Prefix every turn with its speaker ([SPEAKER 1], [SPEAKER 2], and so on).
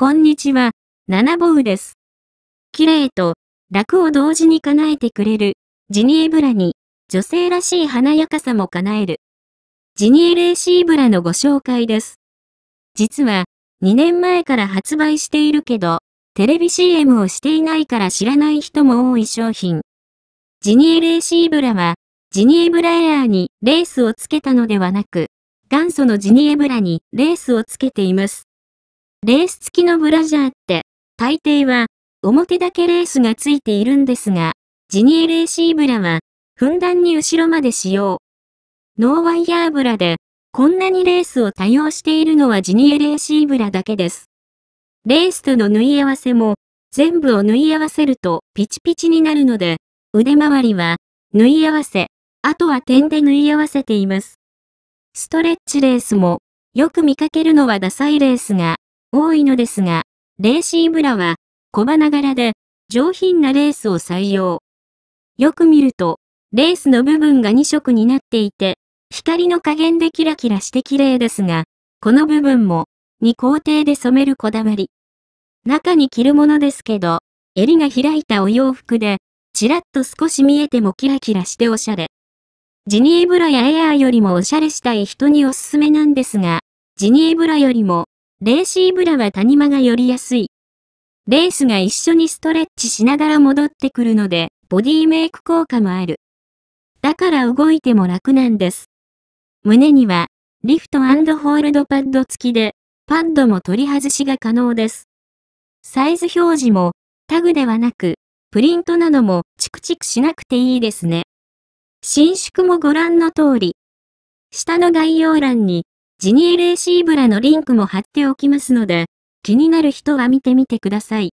[SPEAKER 1] こんにちは、ナボウです。綺麗と、楽を同時に叶えてくれる、ジニエブラに、女性らしい華やかさも叶える。ジニエレーシーブラのご紹介です。実は、2年前から発売しているけど、テレビ CM をしていないから知らない人も多い商品。ジニエレーシーブラは、ジニエブラエアーにレースをつけたのではなく、元祖のジニエブラにレースをつけています。レース付きのブラジャーって、大抵は、表だけレースが付いているんですが、ジニエレーシーブラは、ふんだんに後ろまで使用。ノーワイヤーブラで、こんなにレースを多用しているのはジニエレーシーブラだけです。レースとの縫い合わせも、全部を縫い合わせるとピチピチになるので、腕周りは、縫い合わせ、あとは点で縫い合わせています。ストレッチレースも、よく見かけるのはダサいレースが、多いのですが、レーシーブラは小花柄で上品なレースを採用。よく見ると、レースの部分が2色になっていて、光の加減でキラキラして綺麗ですが、この部分も2工程で染めるこだわり。中に着るものですけど、襟が開いたお洋服で、ちらっと少し見えてもキラキラしておしゃれ。ジニエブラやエアーよりもおしゃれしたい人におすすめなんですが、ジニエブラよりもレーシーブラは谷間が寄りやすい。レースが一緒にストレッチしながら戻ってくるので、ボディメイク効果もある。だから動いても楽なんです。胸には、リフトホールドパッド付きで、パッドも取り外しが可能です。サイズ表示も、タグではなく、プリントなどもチクチクしなくていいですね。伸縮もご覧の通り。下の概要欄にジニエレーシーブラのリンクも貼っておきますので、気になる人は見てみてください。